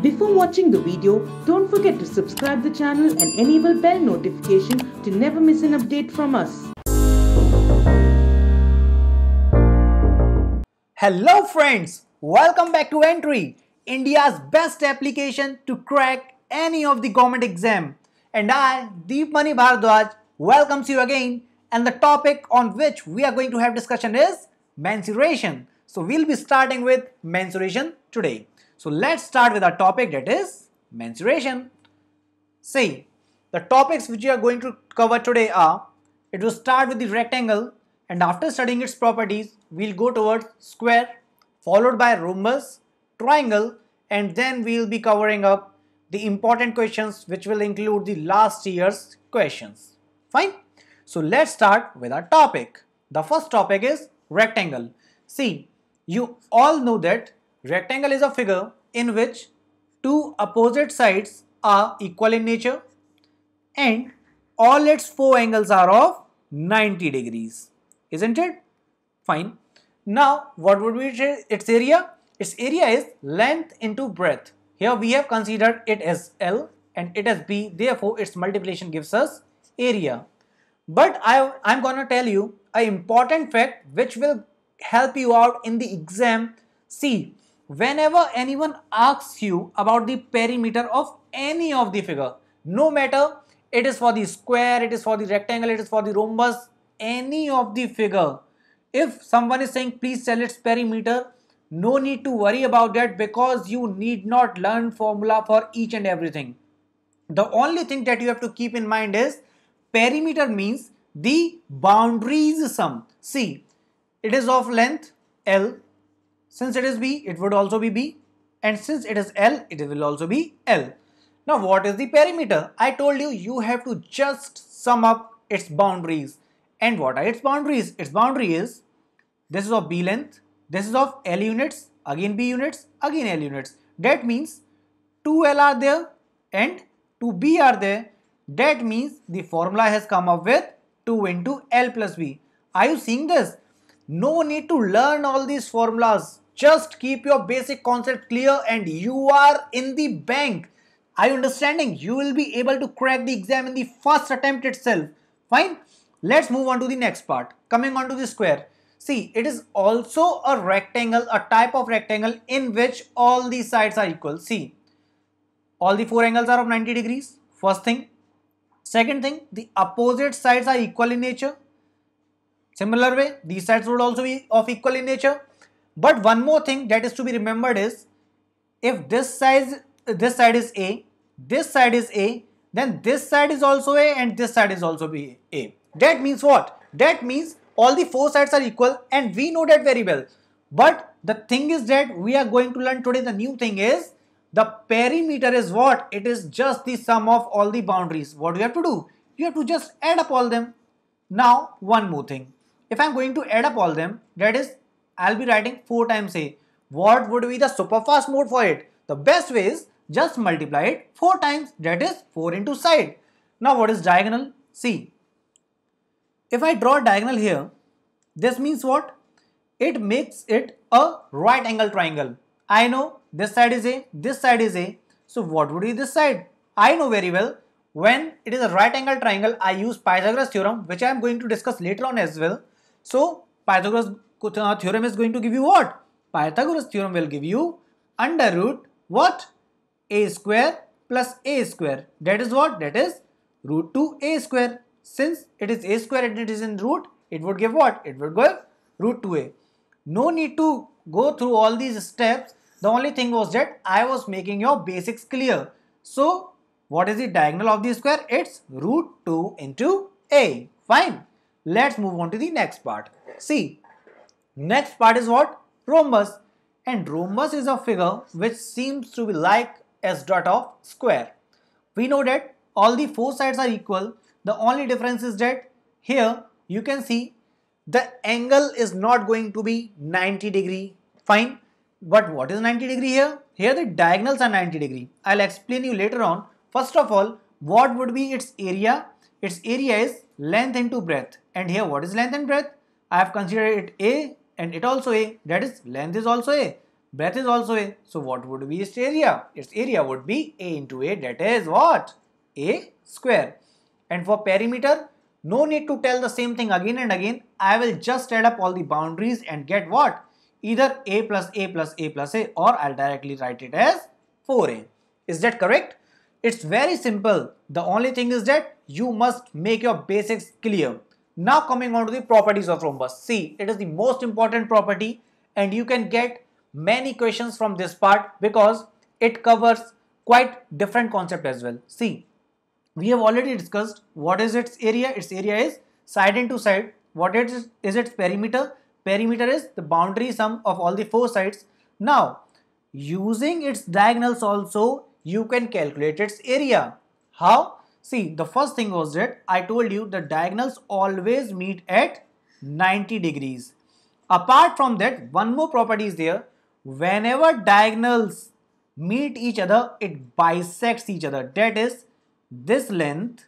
Before watching the video, don't forget to subscribe the channel and enable bell notification to never miss an update from us. Hello friends, welcome back to Entry, India's best application to crack any of the government exam. And I, Deep Mani Bharadwaj, welcomes you again and the topic on which we are going to have discussion is mensuration. So we'll be starting with mensuration today. So let's start with our topic that is mensuration. See, the topics which we are going to cover today are, it will start with the rectangle and after studying its properties, we'll go towards square, followed by rhombus, triangle and then we'll be covering up the important questions which will include the last year's questions. Fine. So let's start with our topic. The first topic is rectangle. See, you all know that Rectangle is a figure in which two opposite sides are equal in nature and all its four angles are of 90 degrees. Isn't it? Fine. Now, what would be its area? Its area is length into breadth. Here we have considered it as L and it as B. Therefore, its multiplication gives us area. But I, I'm going to tell you an important fact which will help you out in the exam. See, whenever anyone asks you about the perimeter of any of the figure, no matter it is for the square, it is for the rectangle, it is for the rhombus, any of the figure, if someone is saying please tell its perimeter, no need to worry about that because you need not learn formula for each and everything. The only thing that you have to keep in mind is perimeter means the boundaries sum. See, it is of length L, since it is B, it would also be B. And since it is L, it will also be L. Now what is the perimeter? I told you, you have to just sum up its boundaries. And what are its boundaries? Its boundary is, this is of B length, this is of L units, again B units, again L units. That means 2L are there and 2B are there. That means the formula has come up with 2 into L plus B. Are you seeing this? No need to learn all these formulas. Just keep your basic concept clear and you are in the bank. Are you understanding? You will be able to crack the exam in the first attempt itself. Fine. Let's move on to the next part. Coming on to the square. See, it is also a rectangle, a type of rectangle in which all the sides are equal. See, all the four angles are of 90 degrees. First thing. Second thing, the opposite sides are equal in nature. Similar way, these sides would also be of equal in nature. But one more thing that is to be remembered is if this size this side is A, this side is A, then this side is also A and this side is also B A. That means what? That means all the four sides are equal and we know that very well. But the thing is that we are going to learn today the new thing is the perimeter is what? It is just the sum of all the boundaries. What do you have to do? You have to just add up all them. Now one more thing. If I am going to add up all them that is I'll be writing 4 times A. What would be the super fast mode for it? The best way is just multiply it 4 times that is 4 into side. Now what is diagonal? See, if I draw diagonal here, this means what? It makes it a right angle triangle. I know this side is A, this side is A. So what would be this side? I know very well when it is a right angle triangle I use Pythagoras theorem which I am going to discuss later on as well. So Pythagoras theorem is going to give you what? Pythagoras theorem will give you under root what? a square plus a square. That is what? That is root 2 a square. Since it is a square and it is in root, it would give what? It would give root 2a. No need to go through all these steps. The only thing was that I was making your basics clear. So, what is the diagonal of the square? It's root 2 into a. Fine. Let's move on to the next part. See, Next part is what? Rhombus. And rhombus is a figure which seems to be like S dot of square. We know that all the four sides are equal. The only difference is that here you can see the angle is not going to be 90 degree. Fine. But what is 90 degree here? Here the diagonals are 90 degree. I'll explain you later on. First of all, what would be its area? Its area is length into breadth. And here what is length and breadth? I have considered it A and it also A, that is length is also A, breadth is also A. So what would be its area? Its area would be A into A that is what? A square. And for perimeter, no need to tell the same thing again and again. I will just add up all the boundaries and get what? Either A plus A plus A plus A or I'll directly write it as 4A. Is that correct? It's very simple. The only thing is that you must make your basics clear. Now coming on to the properties of rhombus. See, it is the most important property and you can get many questions from this part because it covers quite different concept as well. See, we have already discussed what is its area. Its area is side into side. What it is, is its perimeter? Perimeter is the boundary sum of all the four sides. Now, using its diagonals also, you can calculate its area. How? See, the first thing was that I told you the diagonals always meet at 90 degrees. Apart from that, one more property is there. Whenever diagonals meet each other, it bisects each other. That is, this length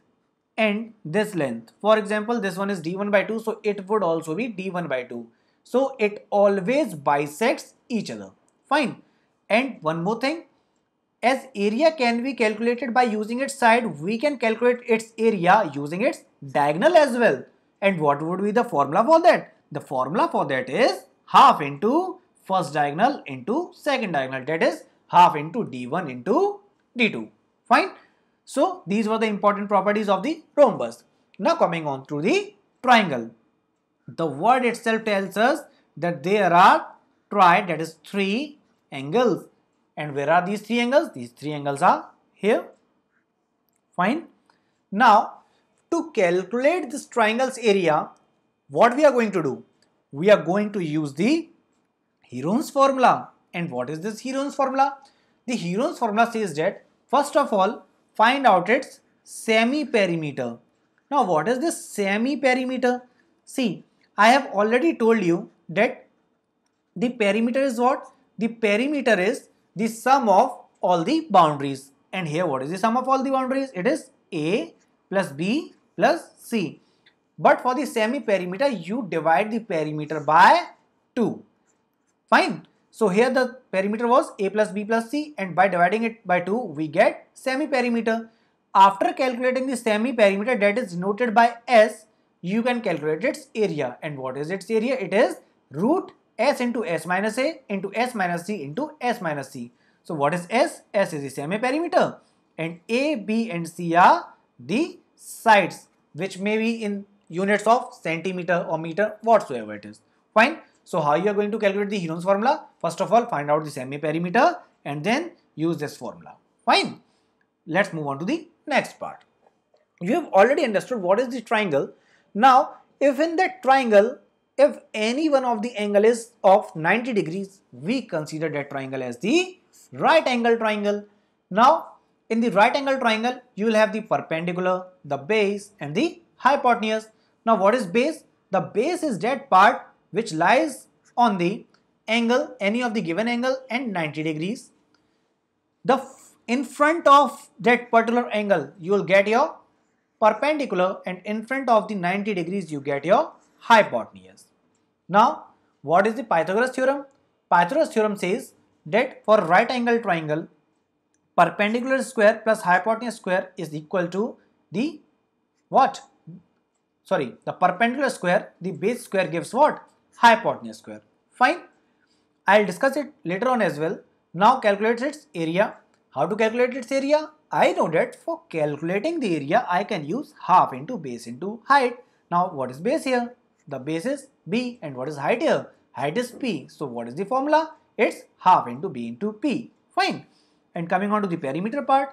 and this length. For example, this one is d1 by 2, so it would also be d1 by 2. So it always bisects each other. Fine. And one more thing, as area can be calculated by using its side, we can calculate its area using its diagonal as well. And what would be the formula for that? The formula for that is half into first diagonal into second diagonal that is half into d1 into d2 fine so these were the important properties of the rhombus now coming on to the triangle the word itself tells us that there are tri that is three angles and where are these three angles? These three angles are here. Fine. Now, to calculate this triangle's area, what we are going to do? We are going to use the Heron's formula. And what is this Heron's formula? The Heron's formula says that, first of all, find out its semi-perimeter. Now, what is this semi-perimeter? See, I have already told you that the perimeter is what? The perimeter is the sum of all the boundaries. And here what is the sum of all the boundaries? It is A plus B plus C. But for the semi-perimeter, you divide the perimeter by 2. Fine. So here the perimeter was A plus B plus C and by dividing it by 2, we get semi-perimeter. After calculating the semi-perimeter that is noted by S, you can calculate its area. And what is its area? It is root s into s minus a into s minus c into s minus c. So what is s? s is the semi-perimeter and a, b and c are the sides which may be in units of centimeter or meter whatsoever it is. Fine. So how you are going to calculate the Heron's formula? First of all find out the semi-perimeter and then use this formula. Fine. Let's move on to the next part. You have already understood what is the triangle. Now if in that triangle if any one of the angle is of 90 degrees, we consider that triangle as the right angle triangle. Now, in the right angle triangle, you will have the perpendicular, the base and the hypotenuse. Now, what is base? The base is that part which lies on the angle, any of the given angle and 90 degrees. The in front of that particular angle, you will get your perpendicular and in front of the 90 degrees, you get your hypotenuse. Now, what is the Pythagoras theorem? Pythagoras theorem says that for right angle triangle, perpendicular square plus hypotenuse square is equal to the what? Sorry, the perpendicular square, the base square gives what? Hypotenuse square. Fine. I'll discuss it later on as well. Now calculate its area. How to calculate its area? I know that for calculating the area, I can use half into base into height. Now what is base here? The base is B and what is height here? Height is P. So what is the formula? It's half into B into P. Fine. And coming on to the perimeter part.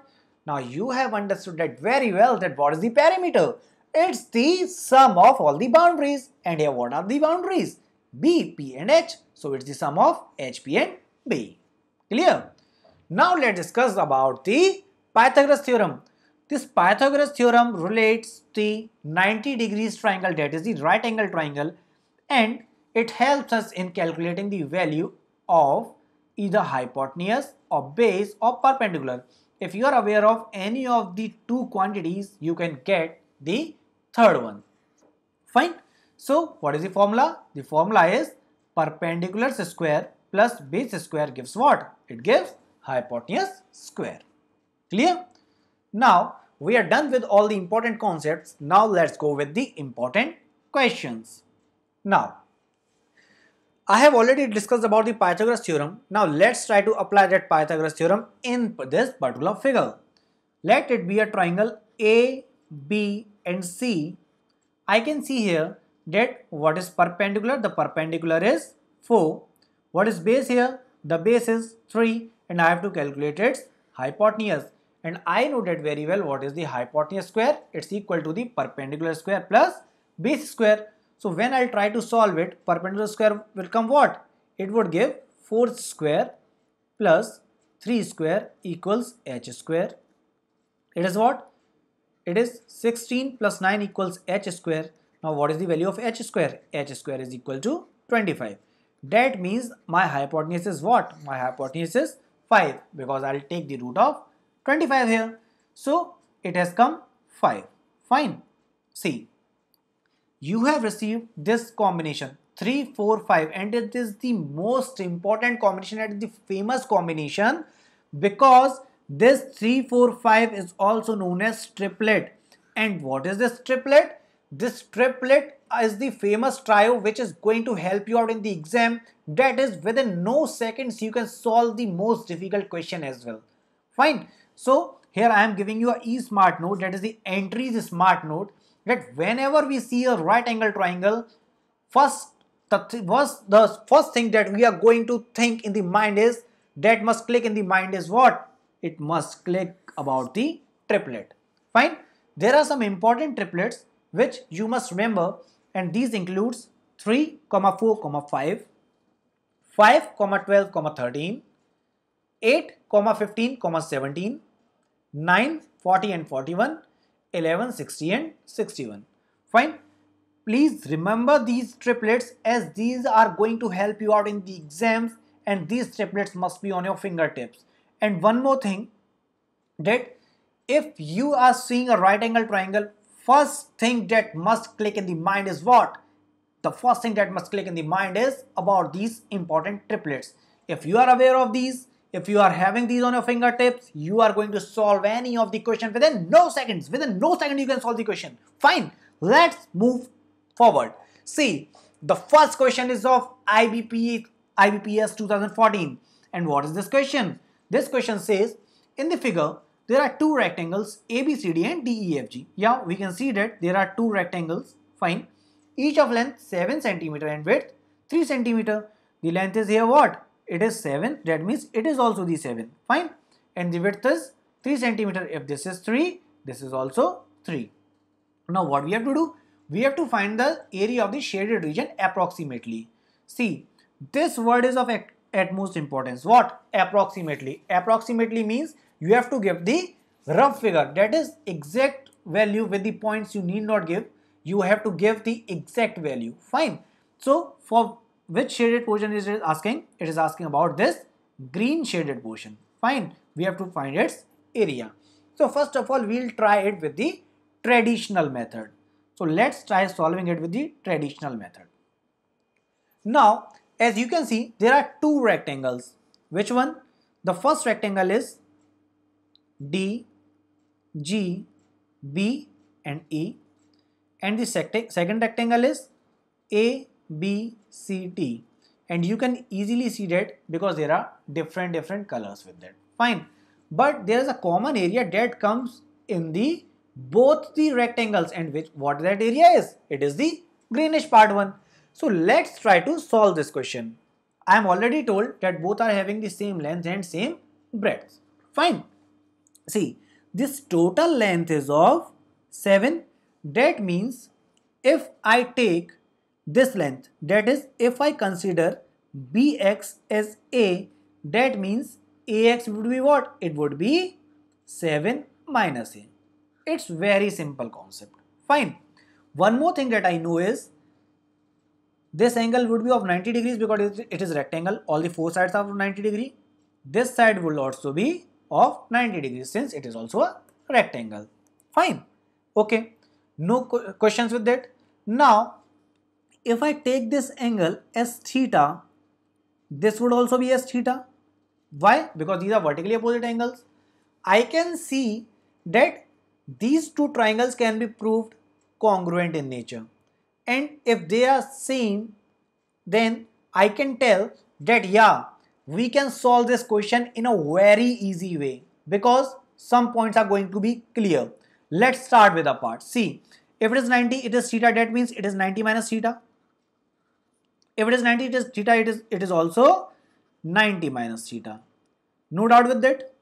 Now you have understood that very well that what is the perimeter? It's the sum of all the boundaries. And here what are the boundaries? B, P and H. So it's the sum of H, P and B. Clear? Now let's discuss about the Pythagoras theorem. This Pythagoras theorem relates the 90 degrees triangle that is the right angle triangle and it helps us in calculating the value of either hypotenuse or base or perpendicular. If you are aware of any of the two quantities, you can get the third one. Fine. So, what is the formula? The formula is perpendicular square plus base square gives what? It gives hypotenuse square. Clear? Now, we are done with all the important concepts. Now let's go with the important questions. Now, I have already discussed about the Pythagoras theorem. Now let's try to apply that Pythagoras theorem in this particular figure. Let it be a triangle A, B and C. I can see here that what is perpendicular? The perpendicular is 4. What is base here? The base is 3 and I have to calculate its hypotenuse and I know that very well what is the hypotenuse square. It's equal to the perpendicular square plus base square. So when I'll try to solve it, perpendicular square will come what? It would give 4 square plus 3 square equals h square. It is what? It is 16 plus 9 equals h square. Now what is the value of h square? h square is equal to 25. That means my hypotenuse is what? My hypotenuse is 5 because I'll take the root of 25 here. So it has come 5. Fine. See, you have received this combination 3, 4, 5 and it is the most important combination and the famous combination because this 3, 4, 5 is also known as triplet. And what is this triplet? This triplet is the famous trio which is going to help you out in the exam. That is within no seconds you can solve the most difficult question as well. Fine. So here I am giving you a E smart node that is the entries smart node that whenever we see a right angle triangle first the, th the first thing that we are going to think in the mind is that must click in the mind is what? It must click about the triplet. Fine. There are some important triplets which you must remember and these includes 3, comma 4, comma 5, 5, comma 12, comma 13, 8, 15, comma 17, 9, 40 and 41, 11, 60 and 61. Fine. Please remember these triplets as these are going to help you out in the exams and these triplets must be on your fingertips. And one more thing that if you are seeing a right angle triangle, first thing that must click in the mind is what? The first thing that must click in the mind is about these important triplets. If you are aware of these, if you are having these on your fingertips, you are going to solve any of the question within no seconds. Within no second, you can solve the question. Fine. Let's move forward. See, the first question is of IBP, IBPS 2014. And what is this question? This question says, in the figure, there are two rectangles ABCD and DEFG. Yeah, we can see that there are two rectangles. Fine. Each of length 7 cm and width 3 cm. The length is here what? it is 7 that means it is also the 7 fine and the width is 3 centimeter if this is 3 this is also 3 now what we have to do we have to find the area of the shaded region approximately see this word is of utmost importance what approximately approximately means you have to give the rough figure that is exact value with the points you need not give you have to give the exact value fine so for which shaded portion is it asking? It is asking about this green shaded portion. Fine, we have to find its area. So first of all, we'll try it with the traditional method. So let's try solving it with the traditional method. Now, as you can see, there are two rectangles. Which one? The first rectangle is D, G, B and E and the second rectangle is A, B, CT and you can easily see that because there are different different colors with that fine but there is a common area that comes in the both the rectangles and which what that area is it is the greenish part one so let's try to solve this question I am already told that both are having the same length and same breadth fine see this total length is of 7 that means if I take this length. That is, if I consider bx as a, that means ax would be what? It would be 7 minus a. It's very simple concept. Fine. One more thing that I know is this angle would be of 90 degrees because it is rectangle. All the four sides are of 90 degree. This side will also be of 90 degrees since it is also a rectangle. Fine. Okay. No questions with that. Now if I take this angle as theta, this would also be S theta. Why? Because these are vertically opposite angles. I can see that these two triangles can be proved congruent in nature. And if they are same, then I can tell that yeah, we can solve this question in a very easy way because some points are going to be clear. Let's start with a part. See, if it is 90, it is theta, that means it is 90 minus theta. If it is 90 it is theta, it is, it is also 90 minus theta. No doubt with that?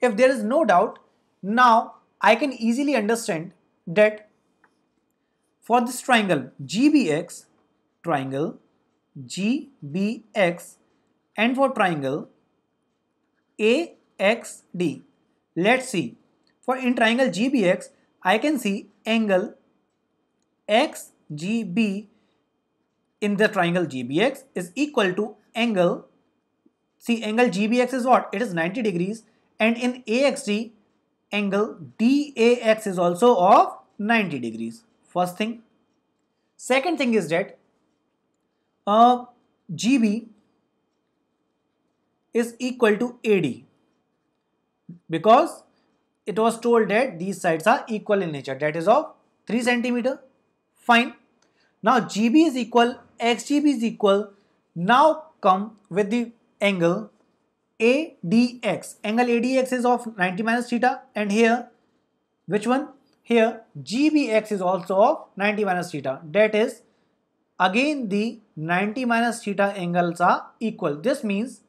If there is no doubt, now I can easily understand that for this triangle GBX, triangle GBX and for triangle AXD, let's see. For in triangle GBX, I can see angle XGB in the triangle GBX is equal to angle. See angle GBX is what? It is 90 degrees and in A X D, angle DAX is also of 90 degrees. First thing. Second thing is that uh, GB is equal to AD because it was told that these sides are equal in nature that is of 3 centimeter fine now GB is equal XGB is equal, now come with the angle ADX. Angle ADX is of 90 minus theta and here, which one? Here GBX is also of 90 minus theta. That is again the 90 minus theta angles are equal. This means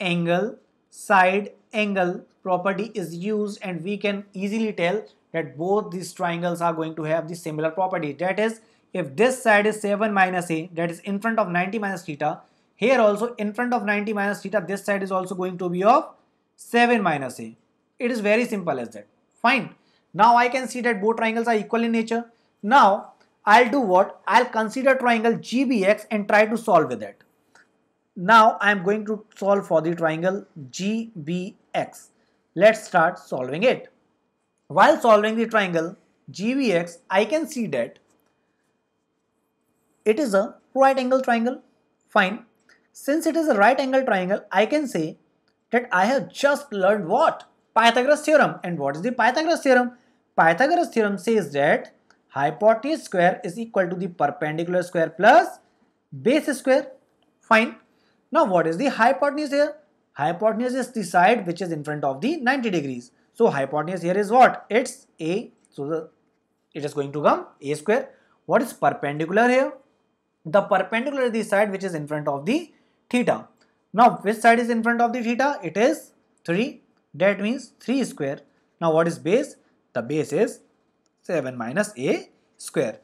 angle, side angle property is used and we can easily tell that both these triangles are going to have the similar property. That is if this side is 7 minus a that is in front of 90 minus theta here also in front of 90 minus theta this side is also going to be of 7 minus a it is very simple as that fine now I can see that both triangles are equal in nature now I'll do what I'll consider triangle GBX and try to solve with it now I am going to solve for the triangle GBX let's start solving it while solving the triangle GBX I can see that it is a right angle triangle. Fine. Since it is a right angle triangle, I can say that I have just learned what? Pythagoras theorem. And what is the Pythagoras theorem? Pythagoras theorem says that hypotenuse square is equal to the perpendicular square plus base square. Fine. Now what is the hypotenuse here? Hypotenuse is the side which is in front of the 90 degrees. So hypotenuse here is what? It's A. So the, it is going to come A square. What is perpendicular here? the perpendicular is the side which is in front of the theta. Now which side is in front of the theta? It is 3. That means 3 square. Now what is base? The base is 7 minus a square.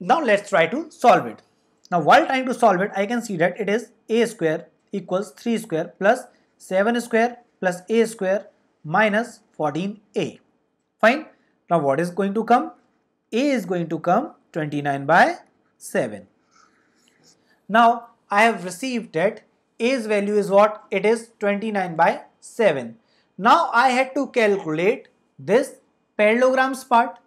Now let's try to solve it. Now while trying to solve it, I can see that it is a square equals 3 square plus 7 square plus a square minus 14a. Fine. Now what is going to come? a is going to come 29 by 7. Now I have received that A's value is what? It is 29 by 7. Now I had to calculate this parallelograms part,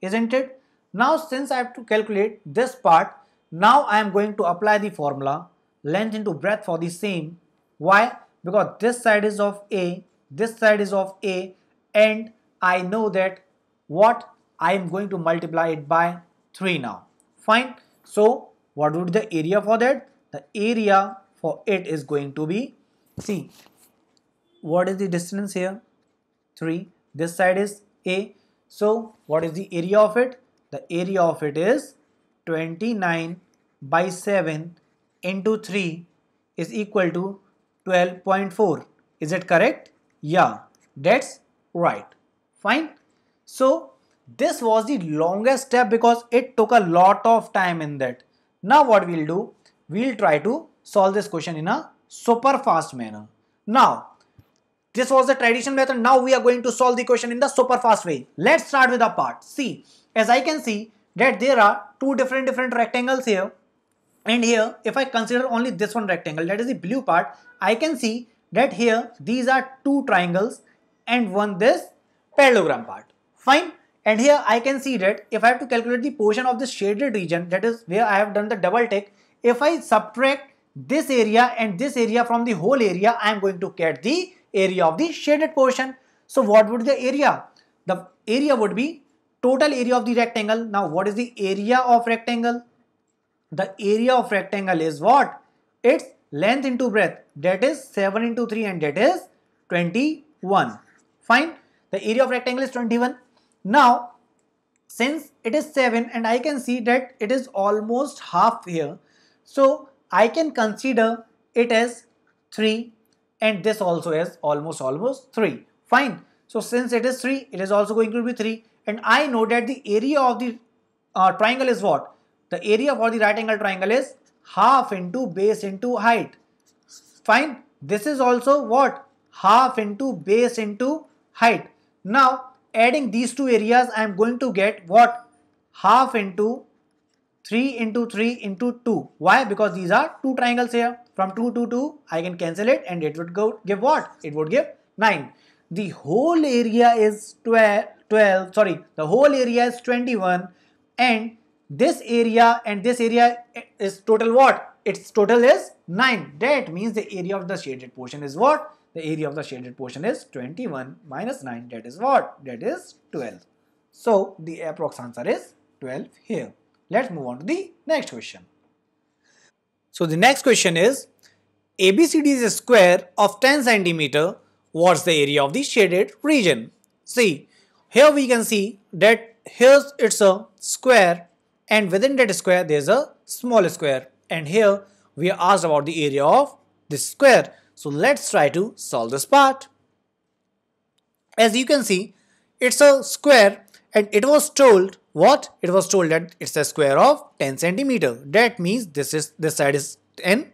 isn't it? Now since I have to calculate this part, now I am going to apply the formula length into breadth for the same. Why? Because this side is of A, this side is of A and I know that what I am going to multiply it by 3 now. Fine. So what would the area for that? The area for it is going to be C. What is the distance here? 3. This side is A. So what is the area of it? The area of it is 29 by 7 into 3 is equal to 12.4. Is it correct? Yeah, that's right. Fine. So this was the longest step because it took a lot of time in that. Now what we'll do, we'll try to solve this question in a super fast manner. Now, this was the traditional method. Now we are going to solve the question in the super fast way. Let's start with the part. See, as I can see that there are two different different rectangles here. And here, if I consider only this one rectangle, that is the blue part, I can see that here these are two triangles and one this parallelogram part. Fine. And here I can see that if I have to calculate the portion of the shaded region, that is where I have done the double tick, if I subtract this area and this area from the whole area, I am going to get the area of the shaded portion. So what would the area? The area would be total area of the rectangle. Now what is the area of rectangle? The area of rectangle is what? It's length into breadth that is 7 into 3 and that is 21. Fine. The area of rectangle is 21. Now, since it is 7 and I can see that it is almost half here. So, I can consider it as 3 and this also is almost almost 3. Fine. So, since it is 3, it is also going to be 3 and I know that the area of the uh, triangle is what? The area for the right angle triangle is half into base into height. Fine. This is also what? Half into base into height. Now, adding these two areas I am going to get what half into 3 into 3 into 2 why because these are two triangles here from 2 to 2 I can cancel it and it would go give what it would give 9 the whole area is 12, 12 sorry the whole area is 21 and this area and this area is total what its total is 9 that means the area of the shaded portion is what the area of the shaded portion is 21 minus 9 that is what? That is 12. So the approx answer is 12 here. Let's move on to the next question. So the next question is ABCD is a square of 10 centimeter. What's the area of the shaded region? See, here we can see that here it's a square and within that square there's a small square and here we are asked about the area of this square. So let's try to solve this part. As you can see, it's a square and it was told what? It was told that it's a square of 10 centimeter. That means this is this side is 10,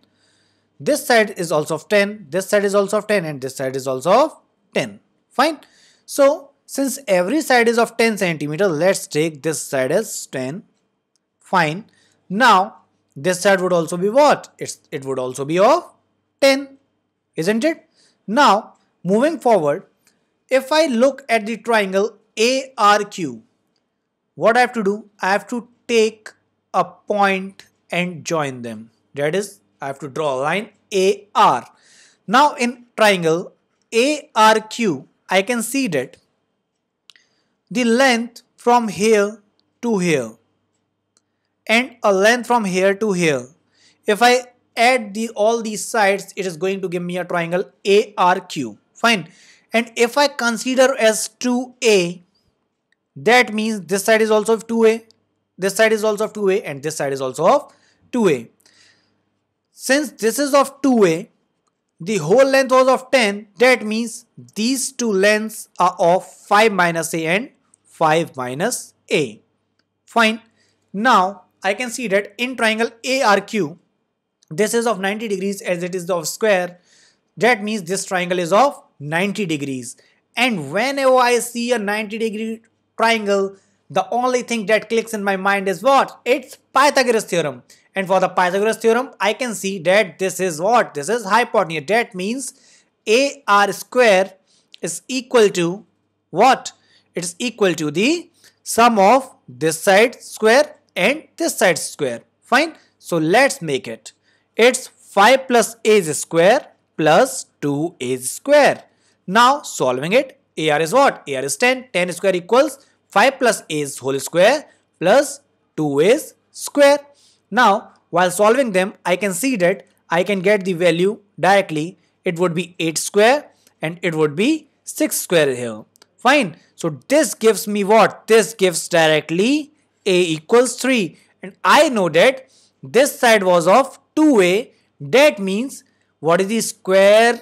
this side is also of 10, this side is also of 10 and this side is also of 10. Fine. So since every side is of 10 centimeter, let's take this side as 10. Fine. Now this side would also be what? It's, it would also be of 10 isn't it? Now, moving forward, if I look at the triangle ARQ, what I have to do? I have to take a point and join them. That is, I have to draw a line AR. Now in triangle ARQ, I can see that the length from here to here and a length from here to here. If I at the all these sides it is going to give me a triangle ARQ fine and if I consider as 2A that means this side is also of 2A this side is also of 2A and this side is also of 2A since this is of 2A the whole length was of 10 that means these two lengths are of 5 minus A and 5 minus A fine now I can see that in triangle ARQ this is of 90 degrees as it is of square. That means this triangle is of 90 degrees. And whenever I see a 90 degree triangle, the only thing that clicks in my mind is what? It's Pythagoras theorem. And for the Pythagoras theorem, I can see that this is what? This is hypotenuse. That means AR square is equal to what? It's equal to the sum of this side square and this side square. Fine. So let's make it. It's 5 plus a is square plus 2 is square. Now solving it, AR is what? AR is 10. 10 square equals 5 plus a is whole square plus 2 is square. Now while solving them, I can see that I can get the value directly. It would be 8 square and it would be 6 square here. Fine. So this gives me what? This gives directly a equals 3. And I know that this side was of 2a. That means what is the square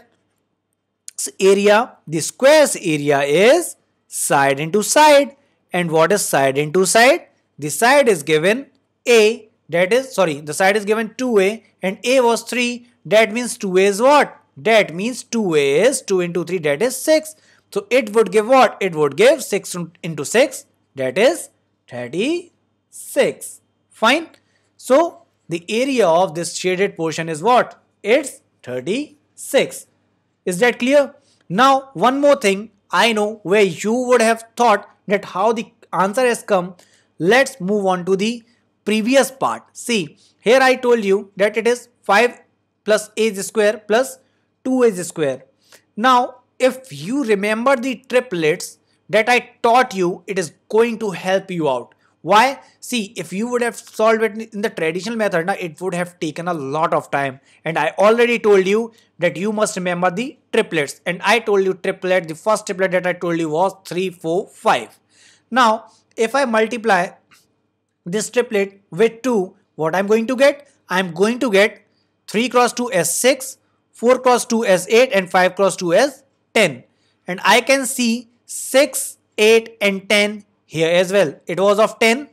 area? The square's area is side into side. And what is side into side? The side is given a. That is, sorry, the side is given 2a and a was 3. That means 2a is what? That means 2a is 2 into 3 that is 6. So it would give what? It would give 6 into 6 that is 36. Fine. So the area of this shaded portion is what? It's 36. Is that clear? Now, one more thing. I know where you would have thought that how the answer has come. Let's move on to the previous part. See, here I told you that it is 5 plus a square plus a square. Now, if you remember the triplets that I taught you, it is going to help you out. Why? See, if you would have solved it in the traditional method, na, it would have taken a lot of time. And I already told you that you must remember the triplets. And I told you triplet, the first triplet that I told you was 3, 4, 5. Now, if I multiply this triplet with 2, what I'm going to get? I'm going to get 3 cross 2 as 6, 4 cross 2 as 8 and 5 cross 2 as 10. And I can see 6, 8 and 10 here as well it was of 10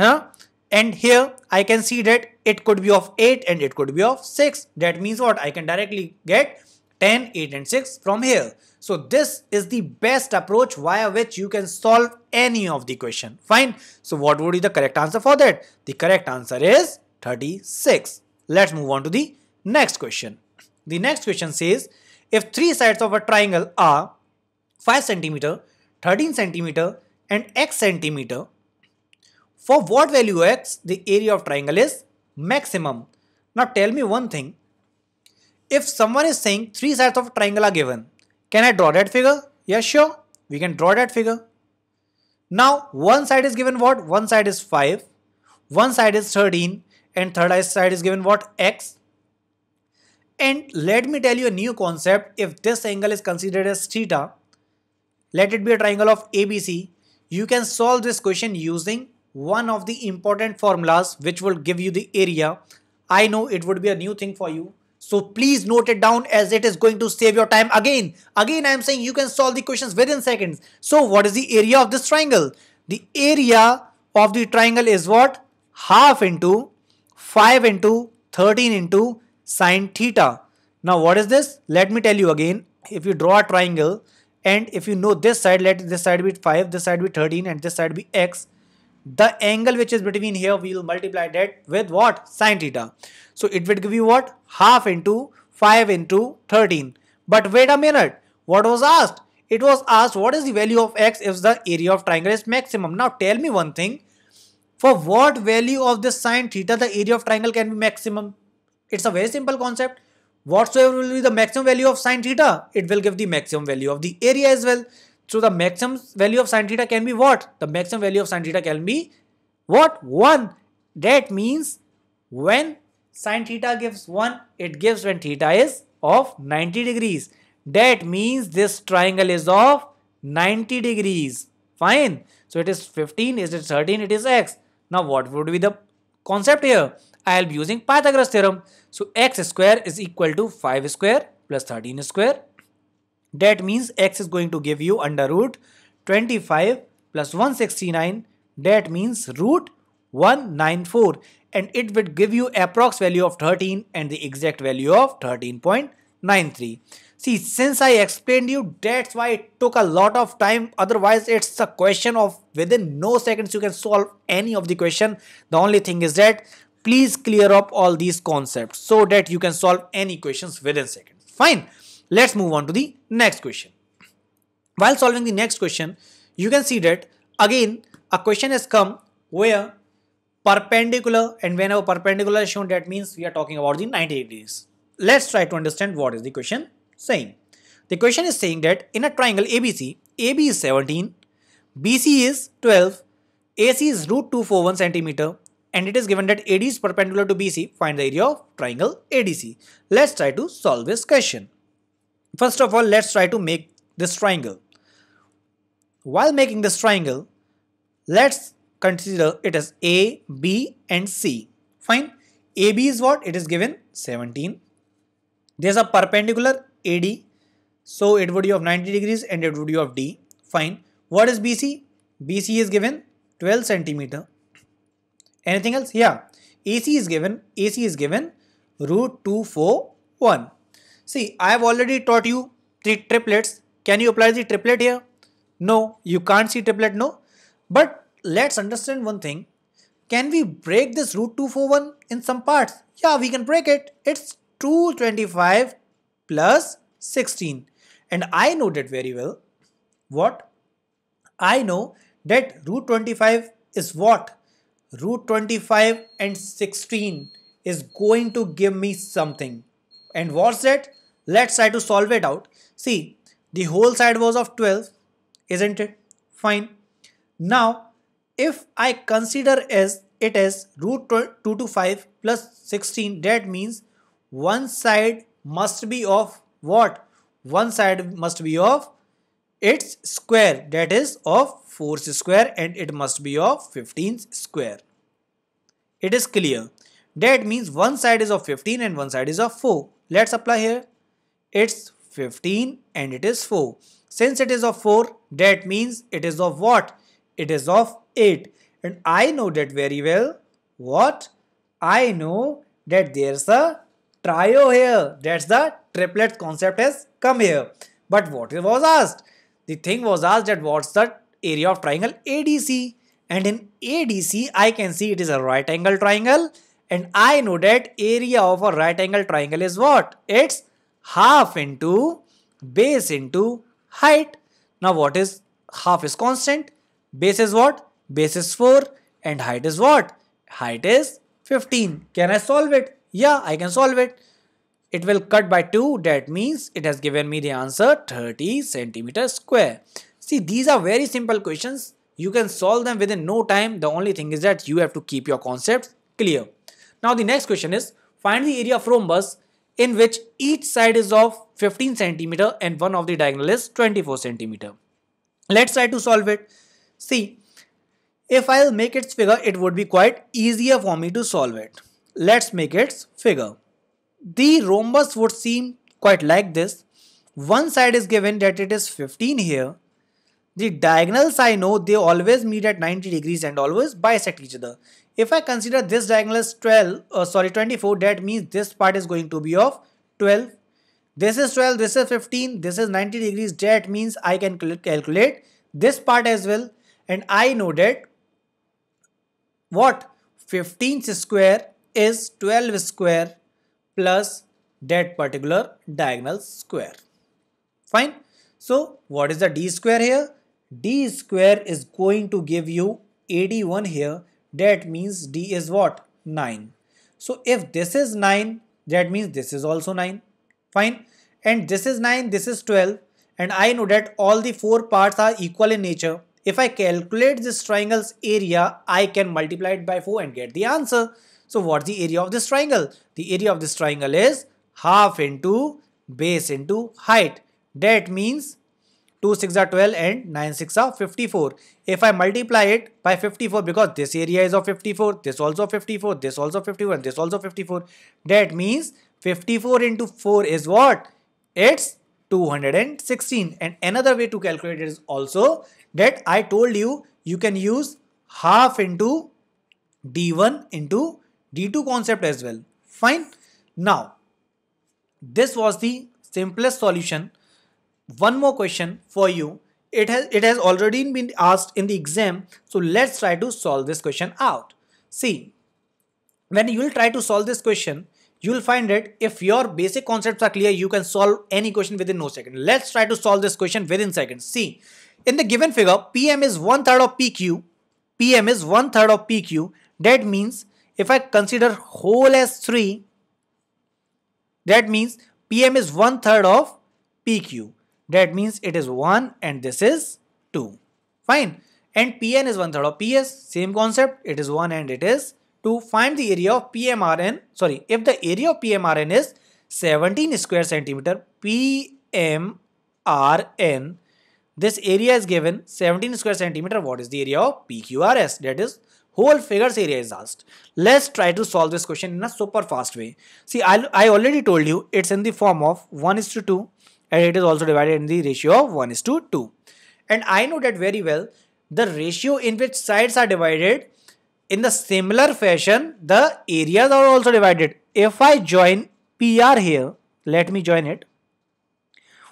huh? and here I can see that it could be of 8 and it could be of 6 that means what I can directly get 10 8 and 6 from here so this is the best approach via which you can solve any of the question fine so what would be the correct answer for that the correct answer is 36 let's move on to the next question the next question says if three sides of a triangle are 5 centimeter 13 centimeter and x centimeter. For what value x, the area of triangle is maximum. Now tell me one thing. If someone is saying three sides of a triangle are given, can I draw that figure? Yes, sure. We can draw that figure. Now, one side is given what? One side is 5, one side is 13, and third side is given what? X. And let me tell you a new concept. If this angle is considered as theta, let it be a triangle of ABC. You can solve this question using one of the important formulas which will give you the area. I know it would be a new thing for you. So please note it down as it is going to save your time again. Again, I am saying you can solve the questions within seconds. So what is the area of this triangle? The area of the triangle is what? Half into 5 into 13 into sine theta. Now what is this? Let me tell you again. If you draw a triangle, and if you know this side let this side be 5 this side be 13 and this side be x the angle which is between here we will multiply that with what sine theta so it will give you what half into 5 into 13 but wait a minute what was asked it was asked what is the value of x if the area of triangle is maximum now tell me one thing for what value of this sine theta the area of triangle can be maximum it's a very simple concept whatsoever will be the maximum value of sine theta, it will give the maximum value of the area as well. So the maximum value of sine theta can be what? The maximum value of sine theta can be what? 1. That means when sine theta gives 1, it gives when theta is of 90 degrees. That means this triangle is of 90 degrees. Fine. So it is 15, is it 13, it is x. Now what would be the concept here? I'll be using Pythagoras theorem. So x square is equal to 5 square plus 13 square. That means x is going to give you under root 25 plus 169. That means root 194 and it would give you approx value of 13 and the exact value of 13.93. See, since I explained you, that's why it took a lot of time. Otherwise, it's a question of within no seconds you can solve any of the question. The only thing is that please clear up all these concepts so that you can solve any questions within seconds. Fine. Let's move on to the next question. While solving the next question, you can see that again a question has come where perpendicular and whenever perpendicular is shown that means we are talking about the 90 degrees. Let's try to understand what is the question saying. The question is saying that in a triangle ABC, AB is 17, BC is 12, AC is root 241 centimeter, and it is given that AD is perpendicular to BC, find the area of triangle ADC. Let's try to solve this question. First of all, let's try to make this triangle. While making this triangle, let's consider it as A, B and C. Fine. AB is what? It is given 17. There's a perpendicular AD. So it would be of 90 degrees and it would be of D. Fine. What is BC? BC is given 12 centimeter Anything else? Yeah. AC is given, AC is given root 2, 4, 1. See, I have already taught you three triplets. Can you apply the triplet here? No, you can't see triplet, no. But let's understand one thing. Can we break this root 2, 4, 1 in some parts? Yeah, we can break it. It's 225 plus 16. And I know that very well. What? I know that root 25 is what? root 25 and 16 is going to give me something. And what's that? Let's try to solve it out. See, the whole side was of 12, isn't it? Fine. Now, if I consider as it is root 2 to 5 plus 16, that means one side must be of what? One side must be of its square that is of 4 square and it must be of 15 square. It is clear. That means one side is of 15 and one side is of 4. Let's apply here. It's 15 and it is 4. Since it is of 4 that means it is of what? It is of 8 and I know that very well. What? I know that there's a trio here. That's the triplet concept has come here. But what was asked? The thing was asked that what's the area of triangle ADC? And in ADC, I can see it is a right angle triangle. And I know that area of a right angle triangle is what? It's half into base into height. Now what is half is constant. Base is what? Base is 4 and height is what? Height is 15. Can I solve it? Yeah, I can solve it. It will cut by 2, that means it has given me the answer 30 centimeter square. See, these are very simple questions. You can solve them within no time. The only thing is that you have to keep your concepts clear. Now the next question is, find the area of rhombus in which each side is of 15 centimeter and one of the diagonal is 24 centimeter. Let's try to solve it. See, if I'll make its figure, it would be quite easier for me to solve it. Let's make its figure the rhombus would seem quite like this. One side is given that it is 15 here. The diagonals I know they always meet at 90 degrees and always bisect each other. If I consider this diagonal as 12, uh, sorry 24, that means this part is going to be of 12. This is 12, this is 15, this is 90 degrees, that means I can cal calculate this part as well. And I know that what 15 square is 12 square plus that particular diagonal square. Fine. So what is the d square here? d square is going to give you 81 here. That means d is what? 9. So if this is 9, that means this is also 9. Fine. And this is 9, this is 12. And I know that all the four parts are equal in nature. If I calculate this triangle's area, I can multiply it by 4 and get the answer. So what's the area of this triangle? The area of this triangle is half into base into height. That means 2 6 are 12 and 9 6 are 54. If I multiply it by 54 because this area is of 54, this also 54, this also 54 and this also 54. That means 54 into 4 is what? It's 216 and another way to calculate it is also that I told you you can use half into d1 into D2 concept as well. Fine. Now, this was the simplest solution. One more question for you. It has, it has already been asked in the exam. So let's try to solve this question out. See, when you will try to solve this question, you will find that if your basic concepts are clear, you can solve any question within no second. Let's try to solve this question within seconds. See, in the given figure, PM is one third of PQ. PM is one third of PQ. That means if I consider whole as 3, that means PM is one third of PQ. That means it is 1 and this is 2. Fine. And PN is one third of PS. Same concept. It is 1 and it is 2. Find the area of PMRN. Sorry, if the area of PMRN is 17 square centimeter, PMRN, this area is given 17 square centimeter. What is the area of PQRS? That is whole figures area is asked. Let's try to solve this question in a super fast way. See, I, I already told you it's in the form of 1 is to 2 and it is also divided in the ratio of 1 is to 2. And I know that very well the ratio in which sides are divided in the similar fashion the areas are also divided. If I join PR here, let me join it.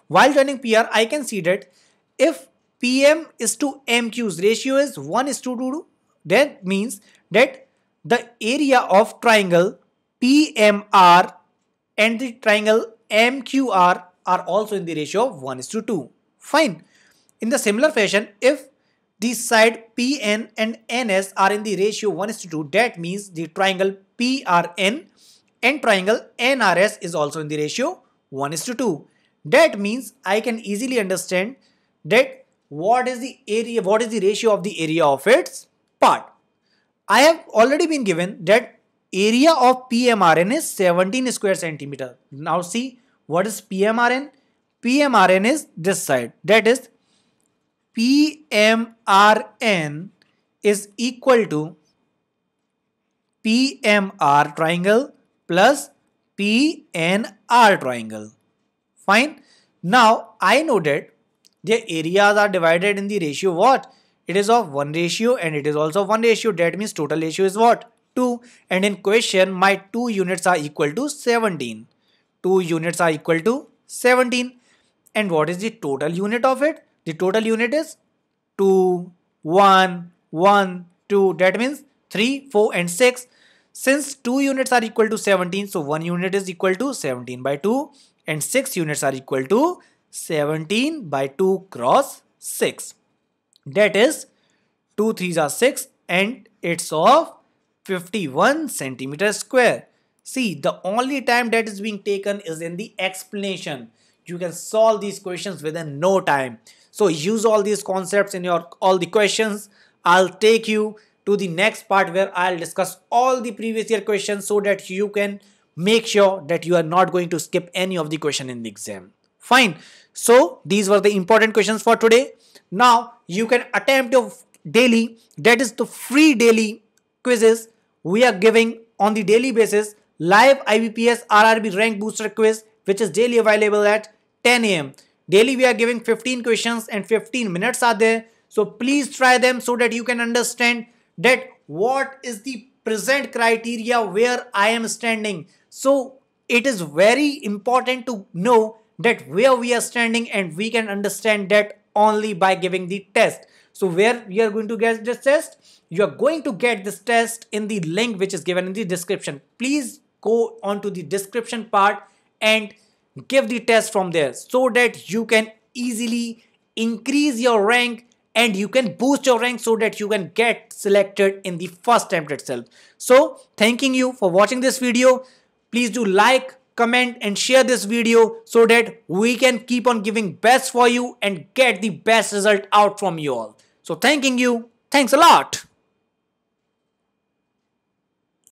While joining PR, I can see that if PM is to MQ's ratio is 1 is to 2, that means that the area of triangle PMR and the triangle MQR are also in the ratio of 1 is to 2. Fine. In the similar fashion, if the side PN and NS are in the ratio 1 is to 2, that means the triangle PRN and triangle NRS is also in the ratio 1 is to 2. That means I can easily understand that what is the area, what is the ratio of the area of its part. I have already been given that area of pmRN is 17 square centimeter. Now see what is pmRN? pmRN is this side that is pmRN is equal to PMR triangle plus PNR triangle. Fine. Now I know that the areas are divided in the ratio what? it is of 1 ratio and it is also 1 ratio that means total ratio is what 2 and in question my 2 units are equal to 17 2 units are equal to 17 and what is the total unit of it the total unit is 2 1 1 2 that means 3 4 and 6 since 2 units are equal to 17 so 1 unit is equal to 17 by 2 and 6 units are equal to 17 by 2 cross 6 that is 2 are 6 and it's of 51 centimeter square. See, the only time that is being taken is in the explanation. You can solve these questions within no time. So use all these concepts in your all the questions. I'll take you to the next part where I'll discuss all the previous year questions so that you can make sure that you are not going to skip any of the question in the exam. Fine. So these were the important questions for today. Now you can attempt your daily, that is the free daily quizzes we are giving on the daily basis. Live IBPS RRB rank booster quiz, which is daily available at 10 a.m. Daily we are giving 15 questions and 15 minutes are there. So please try them so that you can understand that what is the present criteria where I am standing. So it is very important to know that where we are standing and we can understand that only by giving the test. So where you are going to get this test? You are going to get this test in the link which is given in the description. Please go onto the description part and give the test from there so that you can easily increase your rank and you can boost your rank so that you can get selected in the first attempt itself. So thanking you for watching this video. Please do like, comment and share this video so that we can keep on giving best for you and get the best result out from you all. So thanking you. Thanks a lot.